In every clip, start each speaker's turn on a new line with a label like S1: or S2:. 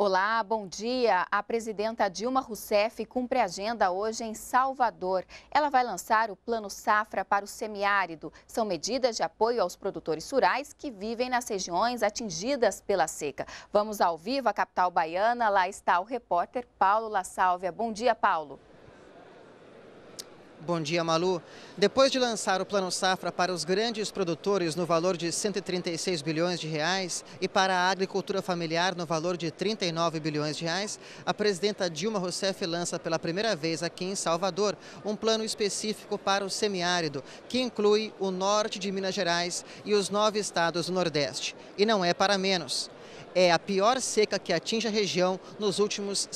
S1: Olá, bom dia. A presidenta Dilma Rousseff cumpre agenda hoje em Salvador. Ela vai lançar o Plano Safra para o Semiárido. São medidas de apoio aos produtores rurais que vivem nas regiões atingidas pela seca. Vamos ao vivo à capital baiana. Lá está o repórter Paulo La Sálvia. Bom dia, Paulo.
S2: Bom dia, Malu. Depois de lançar o Plano Safra para os grandes produtores no valor de 136 bilhões de reais e para a agricultura familiar no valor de 39 bilhões de reais, a presidenta Dilma Rousseff lança pela primeira vez aqui em Salvador um plano específico para o semiárido, que inclui o norte de Minas Gerais e os nove estados do Nordeste. E não é para menos é a pior seca que atinge a região nos últimos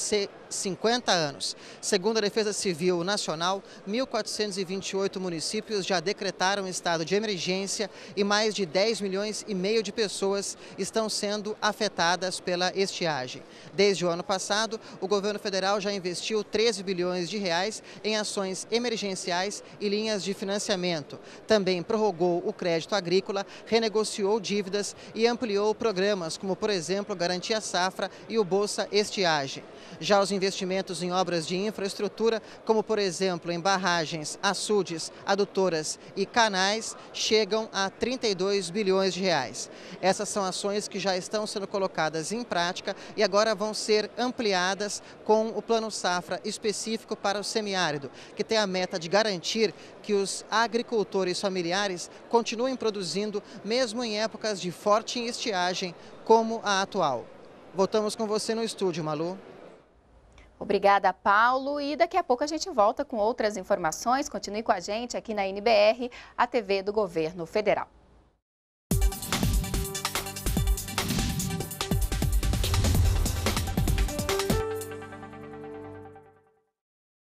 S2: 50 anos. Segundo a Defesa Civil Nacional, 1.428 municípios já decretaram estado de emergência e mais de 10 milhões e meio de pessoas estão sendo afetadas pela estiagem. Desde o ano passado, o governo federal já investiu 13 bilhões de reais em ações emergenciais e linhas de financiamento. Também prorrogou o crédito agrícola, renegociou dívidas e ampliou programas como, por exemplo, Garantia Safra e o Bolsa Estiagem. Já os investimentos em obras de infraestrutura, como por exemplo em barragens, açudes, adutoras e canais, chegam a 32 bilhões de reais. Essas são ações que já estão sendo colocadas em prática e agora vão ser ampliadas com o Plano Safra específico para o semiárido, que tem a meta de garantir que os agricultores familiares continuem produzindo, mesmo em épocas de forte estiagem, como a atual. Voltamos com você no estúdio, Malu.
S1: Obrigada, Paulo. E daqui a pouco a gente volta com outras informações. Continue com a gente aqui na NBR, a TV do Governo Federal.